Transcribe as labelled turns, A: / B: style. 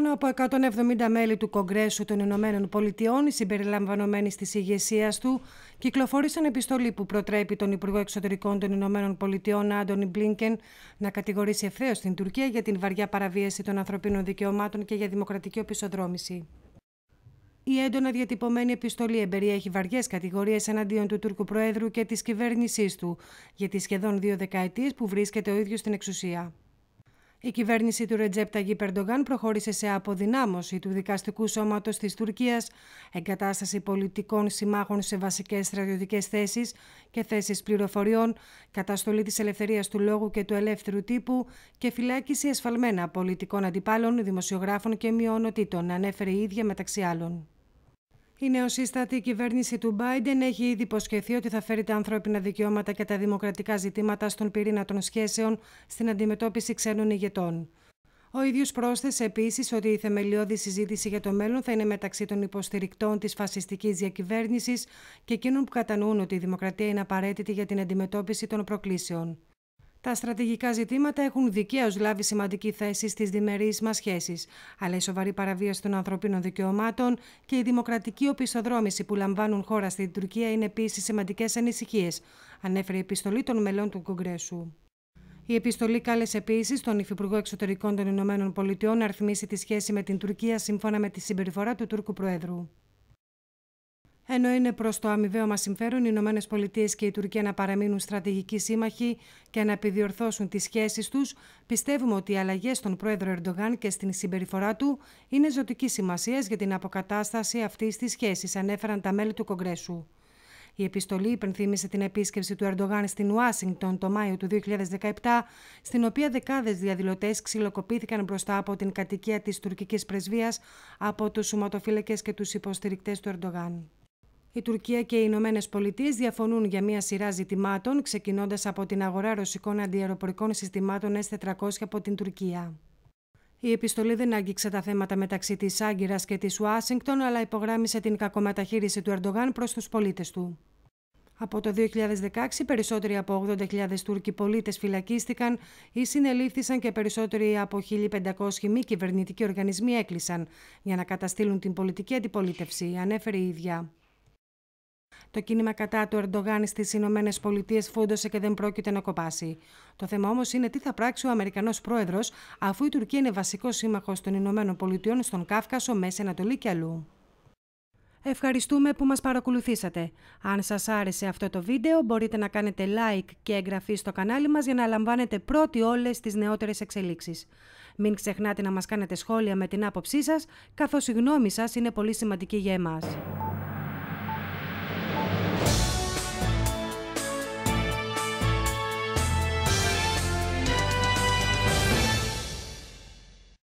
A: Πάνω από 170 μέλη του Κογκρέσου των Ηνωμένων Πολιτειών, συμπεριλαμβανομένοι της ηγεσίας του, κυκλοφόρησαν επιστολή που προτρέπει τον Υπουργό Εξωτερικών των Ηνωμένων Πολιτειών, Άντωνι Μπλίνκεν, να κατηγορήσει ευθέως την Τουρκία για την βαριά παραβίαση των ανθρωπίνων δικαιωμάτων και για δημοκρατική οπισθοδρόμηση. Η έντονα διατυπωμένη επιστολή εμπεριέχει βαριές κατηγορίες εναντίον του Τούρκου Προέδρου και της κυβέρνησής του για τι σχεδόν δύο δεκαετίες που βρίσκεται ο ίδιος στην εξουσία. Η κυβέρνηση του Ρετζέπ Ταγί Περντογάν προχώρησε σε αποδυνάμωση του δικαστικού σώματος της Τουρκίας, εγκατάσταση πολιτικών συμμάχων σε βασικές στρατιωτικές θέσεις και θέσεις πληροφοριών, καταστολή της ελευθερίας του λόγου και του ελεύθερου τύπου και φυλάκιση εσφαλμένα πολιτικών αντιπάλων, δημοσιογράφων και μειονοτήτων, ανέφερε η ίδια μεταξύ άλλων. Η νεοσύστατη κυβέρνηση του Biden έχει ήδη υποσχεθεί ότι θα φέρει τα ανθρώπινα δικαιώματα και τα δημοκρατικά ζητήματα στον πυρήνα των σχέσεων στην αντιμετώπιση ξένων ηγετών. Ο ίδιος πρόσθεσε επίσης ότι η θεμελιώδη συζήτηση για το μέλλον θα είναι μεταξύ των υποστηρικτών της φασιστικής διακυβέρνησης και εκείνων που κατανοούν ότι η δημοκρατία είναι απαραίτητη για την αντιμετώπιση των προκλήσεων. Τα στρατηγικά ζητήματα έχουν δικαίως λάβει σημαντική θέση στις διμερείς μας σχέσεις. Αλλά η σοβαρή παραβίαση των ανθρωπίνων δικαιωμάτων και η δημοκρατική οπισθοδρόμηση που λαμβάνουν χώρα στην Τουρκία είναι επίσης σημαντικές ανησυχίες, ανέφερε η επιστολή των μελών του Κογκρέσου. Η επιστολή κάλεσε επίσης τον Υφυπουργό Εξωτερικών των Ηνωμένων Πολιτειών να ρυθμίσει τη σχέση με την Τουρκία σύμφωνα με τη συμπεριφορά του Τούρκου Προέδρου. Ενώ είναι προς το αμοιβαίο μας συμφέρον οι Ηνωμένες Πολιτείες και η Τουρκία να παραμείνουν στρατηγικοί σύμμαχοι και να επιδιορθώσουν τις σχέσεις τους, πιστεύουμε ότι οι αλλαγές στον πρόεδρο Ερντογάν και στην συμπεριφορά του είναι ζωτική σημασίας για την αποκατάσταση αυτής της σχέσης, ανέφεραν τα μέλη του Κογκρέσου. Η επιστολή υπενθύμησε την επίσκεψη του Ερντογάν στην Ουάσιγκτον το Μάιο του 2017, στην οποία δεκάδες διαδηλωτές ξυλοκοπήθηκαν μπροστά από την κατοικία της τουρκικής πρεσβείας από τους σωματοφύλακες και τους υποστηρικτές του Ερντογάν. Η Τουρκία και οι Ηνωμένες Πολιτείες διαφωνούν για μία σειρά ζητημάτων, ξεκινώντας από την αγορά ρωσικών αντιεροπορικών συστημάτων S400 από την Τουρκία. Η επιστολή δεν άγγιξε τα θέματα μεταξύ της Άγκυρας και της Ουάσιγκτον, αλλά υπογράμμισε την κακομεταχείριση του Ερντογάν προς τους πολίτες του. Από το 2016, περισσότεροι από 80.000 Τούρκοι πολίτες φυλακίστηκαν ή συνελήφθησαν και περισσότεροι από 1.500 μη κυβερνητικοί οργανισμοί έκλεισαν για να καταστήλουν την πολιτική αντιπολίτευση, ανέφερε η ίδια. Το κίνημα κατά του Ερντογάν στις Ηνωμένες Πολιτείες φούντωσε και δεν πρόκειται να κοπάσει. Το θέμα όμως είναι τι θα πράξει ο Αμερικανός πρόεδρος, αφού η Τουρκία είναι βασικός σύμμαχος των Ηνωμένων Πολιτειών στον Κάφκασο, Μέση Ανατολή και αλλού. Ευχαριστούμε που μας παρακολουθήσατε. Αν σας άρεσε αυτό το βίντεο μπορείτε να κάνετε like και εγγραφή στο κανάλι μας για να λαμβάνετε πρώτοι όλες τις νεότερες εξελίξεις. Μην ξεχνάτε να μας κάνετε σχόλια με την άποψή σας, καθώς η γνώμη σας είναι πολύ σημαντική για εμάς.